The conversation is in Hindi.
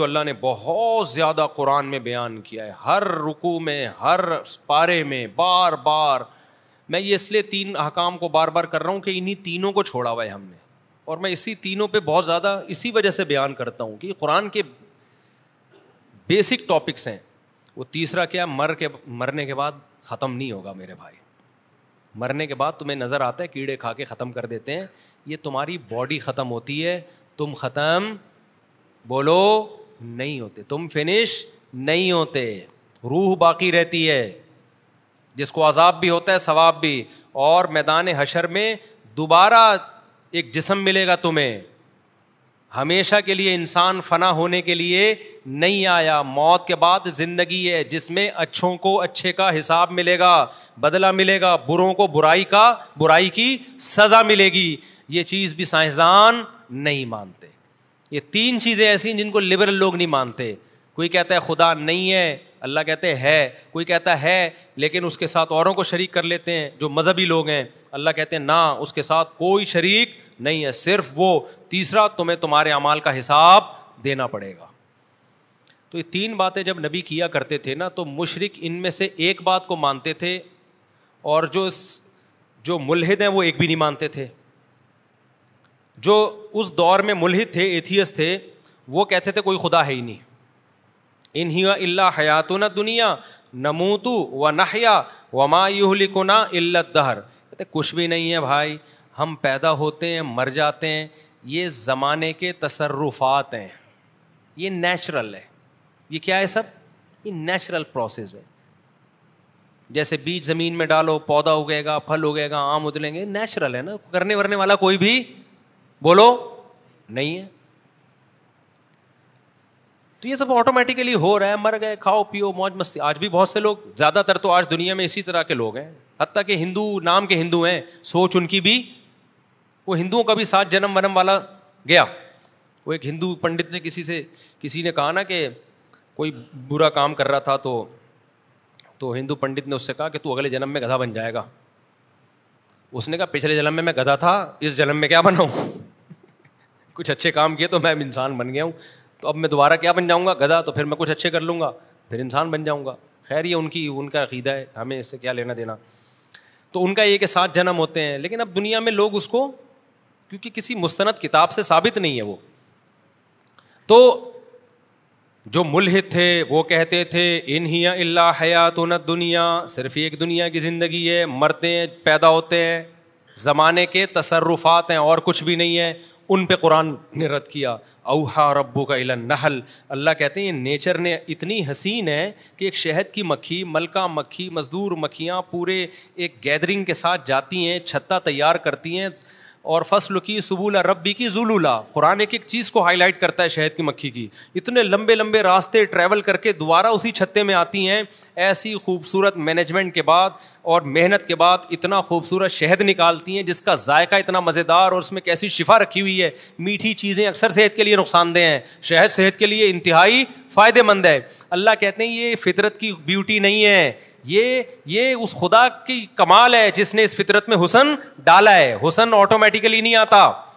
तो अल्लाह ने बहुत ज़्यादा कुरान में बयान किया है हर रुकू में हर पारे में बार बार मैं ये इसलिए तीन अहकाम को बार बार कर रहा हूँ कि इन्हीं तीनों को छोड़ा हुआ है हमने और मैं इसी तीनों पे बहुत ज़्यादा इसी वजह से बयान करता हूँ कि कुरान के बेसिक टॉपिक्स हैं वो तीसरा क्या मर के मरने के बाद ख़त्म नहीं होगा मेरे भाई मरने के बाद तुम्हें नज़र आता है कीड़े खा के ख़त्म कर देते हैं ये तुम्हारी बॉडी ख़त्म होती है तुम ख़त्म बोलो नहीं होते तुम फिनिश नहीं होते रूह बाकी रहती है जिसको अजाब भी होता है सवाब भी और मैदान हशर में दोबारा एक जिसम मिलेगा तुम्हें हमेशा के लिए इंसान फना होने के लिए नहीं आया मौत के बाद ज़िंदगी है जिसमें अच्छों को अच्छे का हिसाब मिलेगा बदला मिलेगा बुरों को बुराई का बुराई की सज़ा मिलेगी ये चीज़ भी साइंसदान नहीं मानते ये तीन चीज़ें ऐसी जिनको लिबरल लोग नहीं मानते कोई कहता है खुदा नहीं है अल्लाह कहते है कोई कहता है लेकिन उसके साथ औरों को शरीक कर लेते हैं जो मजहबी लोग हैं अल्लाह कहते हैं ना उसके साथ कोई शरीक नहीं है सिर्फ वो तीसरा तुम्हें तुम्हारे अमाल का हिसाब देना पड़ेगा तो ये तीन बातें जब नबी किया करते थे ना तो मुशरक इनमें से एक बात को मानते थे और जो जो मुलहद हैं वो एक भी नहीं मानते थे जो उस दौर में मुलहिद थे एथियस थे वो कहते थे कोई खुदा है ही नहीं इन्हीं अल्ला हयातुन दुनिया नमूतु व नहया व मायुलिकुना इल्लत दहर कहते कुछ भी नहीं है भाई हम पैदा होते हैं मर जाते हैं ये ज़माने के तसरुफ़ात हैं ये नेचुरल है ये क्या है सब ये नेचुरल प्रोसेस है जैसे बीज ज़मीन में डालो पौधा उगेगा फल उगेगा आम उतलेंगे नेचुरल है ना करने वरने वाला कोई भी बोलो नहीं है तो ये सब ऑटोमेटिकली हो रहा है मर गए खाओ पियो मौज मस्ती आज भी बहुत से लोग ज्यादातर तो आज दुनिया में इसी तरह के लोग हैं हत्या के हिंदू नाम के हिंदू हैं सोच उनकी भी वो हिंदुओं का भी सात जन्म वनम वाला गया वो एक हिंदू पंडित ने किसी से किसी ने कहा ना कि कोई बुरा काम कर रहा था तो तो हिंदू पंडित ने उससे कहा कि तू अगले जन्म में गधा बन जाएगा उसने कहा पिछले जन्म में मैं गधा था इस जन्म में क्या बनाऊँ कुछ अच्छे काम किए तो मैं इंसान बन गया हूँ तो अब मैं दोबारा क्या बन जाऊँगा गधा तो फिर मैं कुछ अच्छे कर लूँगा फिर इंसान बन जाऊँगा खैर ये उनकी उनका अकीदा है हमें इससे क्या लेना देना तो उनका ये कि सात जन्म होते हैं लेकिन अब दुनिया में लोग उसको क्योंकि किसी मुस्ंद किताब से साबित नहीं है वो तो जो मुलहित थे वो कहते थे इन ही अल्ला हयात तो दुनिया सिर्फ एक दुनिया की ज़िंदगी है मरते हैं पैदा होते हैं ज़माने के तसरुफ़ात हैं और कुछ भी नहीं है उन पे कुरान ने रद्द किया अवहा रब्बू का इला नहल अल्लाह कहते हैं नेचर ने इतनी हसीन है कि एक शहद की मक्खी मलका मक्खी मज़दूर मक्खियाँ पूरे एक गैदरिंग के साथ जाती हैं छत्ता तैयार करती हैं और फसल की सबूला रब्बी की जुलूला कुरान एक एक चीज़ को हाईलाइट करता है शहद की मक्खी की इतने लंबे लंबे रास्ते ट्रैवल करके दोबारा उसी छत्ते में आती हैं ऐसी खूबसूरत मैनेजमेंट के बाद और मेहनत के बाद इतना खूबसूरत शहद निकालती हैं जिसका जायका इतना मज़ेदार और उसमें कैसी शिफा रखी हुई है मीठी चीज़ें अक्सर सेहत के लिए नुकसानदेह हैं शहद सेहत के लिए इंतहाई फ़ायदेमंद है अल्लाह कहते हैं ये फितरत की ब्यूटी नहीं है ये ये उस खुदा की कमाल है जिसने इस फितरत में हुसन डाला है हुसन ऑटोमेटिकली नहीं आता